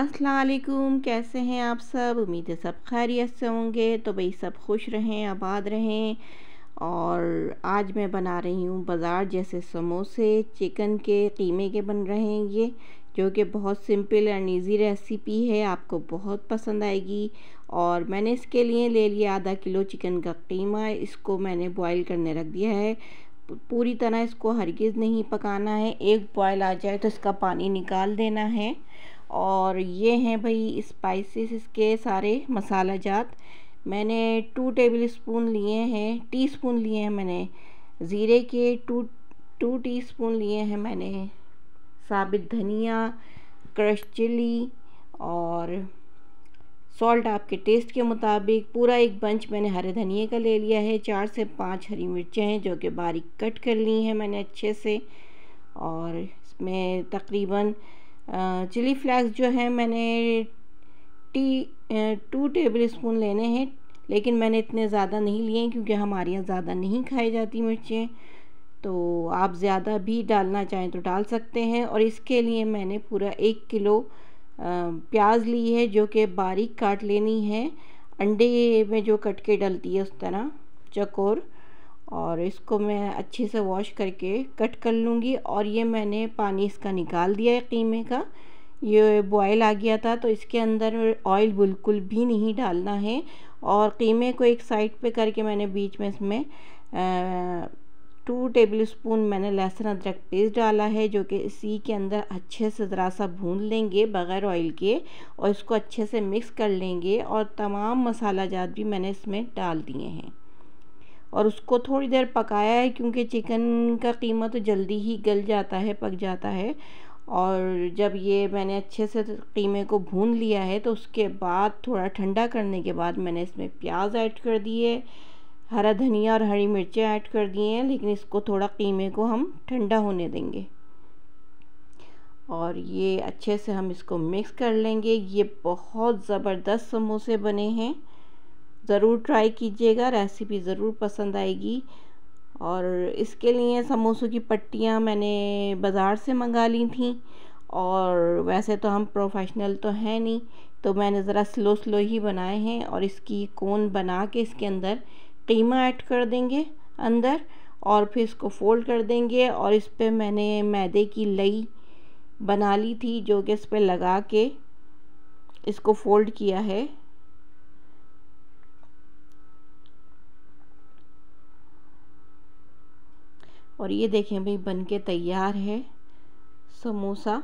असलकुम कैसे हैं आप सब उम्मीद है सब खैरियत से होंगे तो भाई सब खुश रहें आबाद रहें और आज मैं बना रही हूँ बाज़ार जैसे समोसे चिकन के कीमे के बन रहे हैं ये जो कि बहुत सिंपल एंड इजी रेसिपी है आपको बहुत पसंद आएगी और मैंने इसके लिए ले लिया आधा किलो चिकन का कीमा इसको मैंने बॉईल करने रख दिया है पूरी तरह इसको हरगिज़ नहीं पकाना है एक बॉयल आ जाए तो इसका पानी निकाल देना है और ये हैं भाई स्पाइसेस इसके सारे मसाला जात मैंने टू टेबल स्पून लिए हैं टी स्पून लिए हैं मैंने ज़ीरे के टू टू टी स्पून लिए हैं मैंने साबित धनिया क्रश चिली और सॉल्ट आपके टेस्ट के मुताबिक पूरा एक बंच मैंने हरे धनिए का ले लिया है चार से पांच हरी मिर्चें हैं जो कि बारीक कट कर ली हैं मैंने अच्छे से और इसमें तकरीबन चिली फ्लैक्स जो है मैंने टी टू टेबल स्पून लेने हैं लेकिन मैंने इतने ज़्यादा नहीं लिए क्योंकि हमारे यहाँ ज़्यादा नहीं खाई जाती मिर्चें तो आप ज़्यादा भी डालना चाहें तो डाल सकते हैं और इसके लिए मैंने पूरा एक किलो प्याज ली है जो कि बारीक काट लेनी है अंडे में जो कट के डलती है उस तरह चकोर और इसको मैं अच्छे से वॉश करके कट कर लूँगी और ये मैंने पानी इसका निकाल दिया है कीमे का ये बॉयल आ गया था तो इसके अंदर ऑयल बिल्कुल भी नहीं डालना है और कीमे को एक साइड पे करके मैंने बीच में इसमें टू टेबल स्पून मैंने लहसुन अदरक पेस्ट डाला है जो कि इसी के अंदर अच्छे से ज़रा सा भून लेंगे बग़ैर ऑयल के और इसको अच्छे से मिक्स कर लेंगे और तमाम मसाला जात भी मैंने इसमें डाल दिए हैं और उसको थोड़ी देर पकाया है क्योंकि चिकन का कीमा तो जल्दी ही गल जाता है पक जाता है और जब ये मैंने अच्छे से कीमे को भून लिया है तो उसके बाद थोड़ा ठंडा करने के बाद मैंने इसमें प्याज ऐड कर दिए हरा धनिया और हरी मिर्चें ऐड कर दिए हैं लेकिन इसको थोड़ा कीमे को हम ठंडा होने देंगे और ये अच्छे से हम इसको मिक्स कर लेंगे ये बहुत ज़बरदस्त समोसे बने हैं ज़रूर ट्राई कीजिएगा रेसिपी ज़रूर पसंद आएगी और इसके लिए समोसों की पट्टियाँ मैंने बाज़ार से मंगा ली थी और वैसे तो हम प्रोफेशनल तो हैं नहीं तो मैंने ज़रा स्लो स्लो ही बनाए हैं और इसकी कोन बना के इसके अंदर कीमा ऐड कर देंगे अंदर और फिर इसको फोल्ड कर देंगे और इस पर मैंने मैदे की लई बना ली थी जो कि इस पर लगा के इसको फोल्ड किया है और ये देखें भाई बनके तैयार है समोसा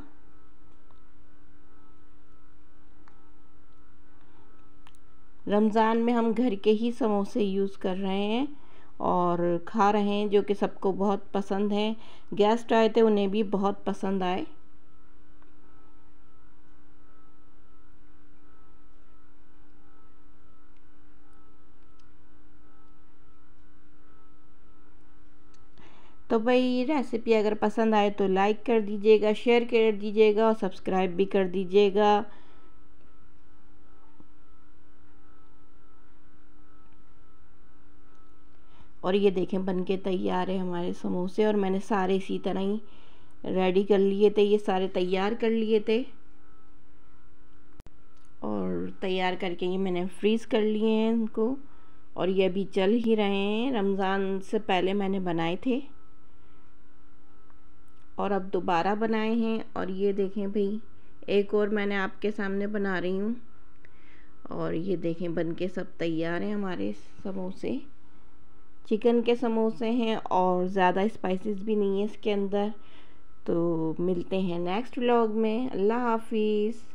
रमज़ान में हम घर के ही समोसे यूज़ कर रहे हैं और खा रहे हैं जो कि सबको बहुत पसंद हैं गेस्ट आए थे उन्हें भी बहुत पसंद आए तो भाई रेसिपी अगर पसंद आए तो लाइक कर दीजिएगा शेयर कर दीजिएगा और सब्सक्राइब भी कर दीजिएगा और ये देखें बन के तैयार है हमारे समोसे और मैंने सारे इसी तरह ही रेडी कर लिए थे ये सारे तैयार कर लिए थे और तैयार करके ये मैंने फ्रीज़ कर लिए हैं इनको और ये अभी चल ही रहे हैं रमज़ान से पहले मैंने बनाए थे और अब दोबारा बनाए हैं और ये देखें भाई एक और मैंने आपके सामने बना रही हूँ और ये देखें बन के सब तैयार हैं हमारे समोसे चिकन के समोसे हैं और ज़्यादा स्पाइसेस भी नहीं है इसके अंदर तो मिलते हैं नेक्स्ट व्लॉग में अल्लाह हाफिज़